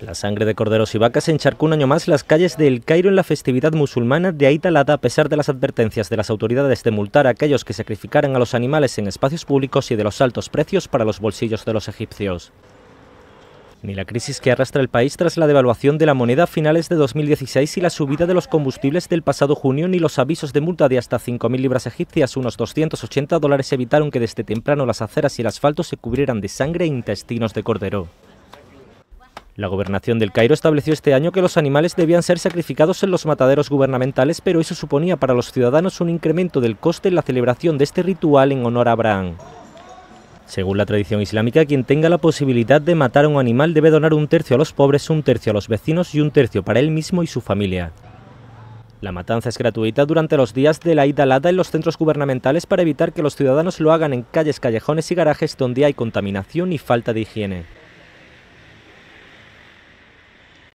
La sangre de corderos y vacas encharcó un año más las calles del Cairo en la festividad musulmana de Eid a pesar de las advertencias de las autoridades de multar a aquellos que sacrificaran a los animales en espacios públicos y de los altos precios para los bolsillos de los egipcios ni la crisis que arrastra el país tras la devaluación de la moneda a finales de 2016 y la subida de los combustibles del pasado junio, ni los avisos de multa de hasta 5.000 libras egipcias, unos 280 dólares, evitaron que desde temprano las aceras y el asfalto se cubrieran de sangre e intestinos de cordero. La gobernación del Cairo estableció este año que los animales debían ser sacrificados en los mataderos gubernamentales, pero eso suponía para los ciudadanos un incremento del coste en la celebración de este ritual en honor a Abraham. Según la tradición islámica, quien tenga la posibilidad de matar a un animal debe donar un tercio a los pobres, un tercio a los vecinos y un tercio para él mismo y su familia. La matanza es gratuita durante los días de la idalada en los centros gubernamentales para evitar que los ciudadanos lo hagan en calles, callejones y garajes donde hay contaminación y falta de higiene.